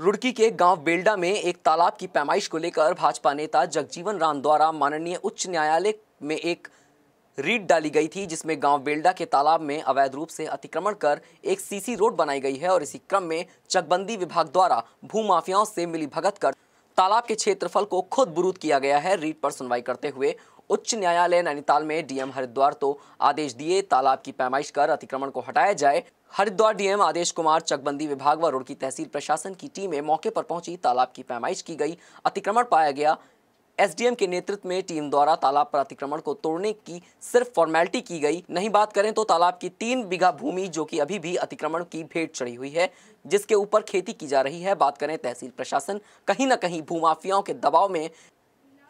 रुड़की के गांव बेल्डा में एक तालाब की पैमाइश को लेकर भाजपा नेता जगजीवन राम द्वारा माननीय उच्च न्यायालय में एक रीड डाली गई थी जिसमें गांव बेल्डा के तालाब में अवैध रूप से अतिक्रमण कर एक सीसी रोड बनाई गई है और इसी क्रम में चकबंदी विभाग द्वारा भू माफियाओं से मिली भगत कर तालाब के क्षेत्रफल को खुद बुरूद किया गया है रीट पर सुनवाई करते हुए उच्च न्यायालय नैनीताल में डीएम हरिद्वार तो आदेश दिए तालाब की पैमाइश कर अतिक्रमण को हटाया जाए हरिद्वार डीएम आदेश कुमार चकबंदी विभाग व रुड़की तहसील प्रशासन की टीमें मौके पर पहुंची तालाब की पैमाइश की गई अतिक्रमण पाया गया एसडीएम के नेतृत्व में टीम द्वारा तालाब पर अतिक्रमण को तोड़ने की सिर्फ फॉर्मेलिटी की गई नहीं बात करें तो तालाब की तीन बीघा भूमि जो कि अभी भी अतिक्रमण की भेंट चढ़ी हुई है जिसके ऊपर खेती की जा रही है बात करें तहसील प्रशासन कहीं ना कहीं भूमाफियाओं के दबाव में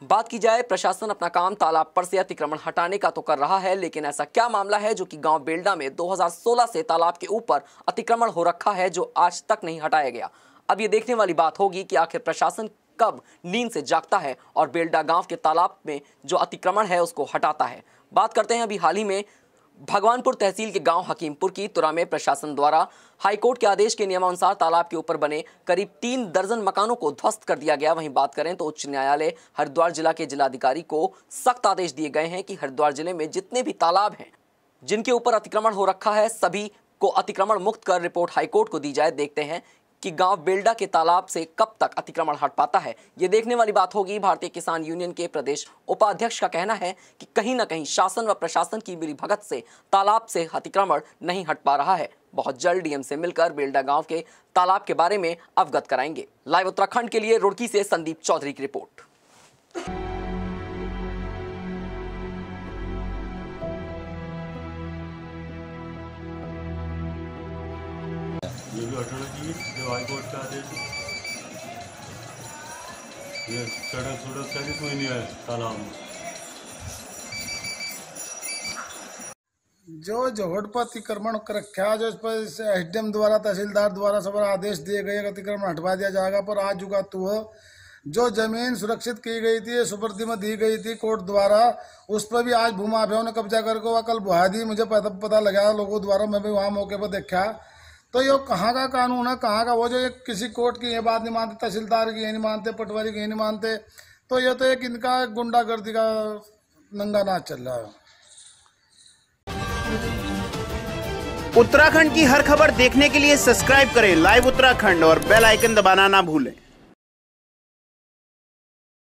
बात की जाए प्रशासन अपना काम तालाब पर से अतिक्रमण हटाने का तो कर रहा है लेकिन ऐसा क्या मामला है जो कि गांव बेलडा में 2016 से तालाब के ऊपर अतिक्रमण हो रखा है जो आज तक नहीं हटाया गया अब ये देखने वाली बात होगी कि आखिर प्रशासन कब नींद से जागता है और बेलडा गांव के तालाब में जो अतिक्रमण है उसको हटाता है बात करते हैं अभी हाल ही में भगवानपुर तहसील के गांव हकीमपुर की तुरा में प्रशासन द्वारा हाईकोर्ट के आदेश के नियमानुसार तालाब के ऊपर बने करीब तीन दर्जन मकानों को ध्वस्त कर दिया गया वहीं बात करें तो उच्च न्यायालय हरिद्वार जिला के जिलाधिकारी को सख्त आदेश दिए गए हैं कि हरिद्वार जिले में जितने भी तालाब हैं जिनके ऊपर अतिक्रमण हो रखा है सभी को अतिक्रमण मुक्त कर रिपोर्ट हाईकोर्ट को दी जाए देखते हैं कि गांव बेल्डा के तालाब से कब तक अतिक्रमण हट पाता है ये देखने वाली बात होगी भारतीय किसान यूनियन के प्रदेश उपाध्यक्ष का कहना है कि कहीं ना कहीं शासन व प्रशासन की मिली भगत से तालाब से अतिक्रमण नहीं हट पा रहा है बहुत जल्द डीएम से मिलकर बेल्डा गांव के तालाब के बारे में अवगत कराएंगे लाइव उत्तराखंड के लिए रुड़की से संदीप चौधरी की रिपोर्ट ऑटोलॉजी जो हाई कोर्ट का आदेश ये सड़क सड़क का भी कोई नहीं है तालाब में जो जोहट पर अतिक्रमण कर रखा है जो इस पर एस डी एम द्वारा तहसीलदार द्वारा सब आदेश दिए गए अतिक्रमण हटवा दिया जाएगा पर आज युगा तो जो जमीन सुरक्षित की गई थी सुपर्दी में दी गई थी कोर्ट द्वारा उस पर भी आज भूमाफियाओं ने कब्जा करके वह कल बुहा दी मुझे पता लगा लोगों द्वारा मैं भी वहाँ मौके पर देखा तो ये कहाँ का कानून है कहाँ का वो जो किसी कोर्ट की ये बात नहीं मानते तहसीलदार की ये नहीं मानते पटवारी की ये नहीं मानते तो ये तो एक इनका गुंडागर्दी का नंगा नाच चल रहा है उत्तराखंड की हर खबर देखने के लिए सब्सक्राइब करें लाइव उत्तराखंड और बेल आइकन दबाना ना भूलें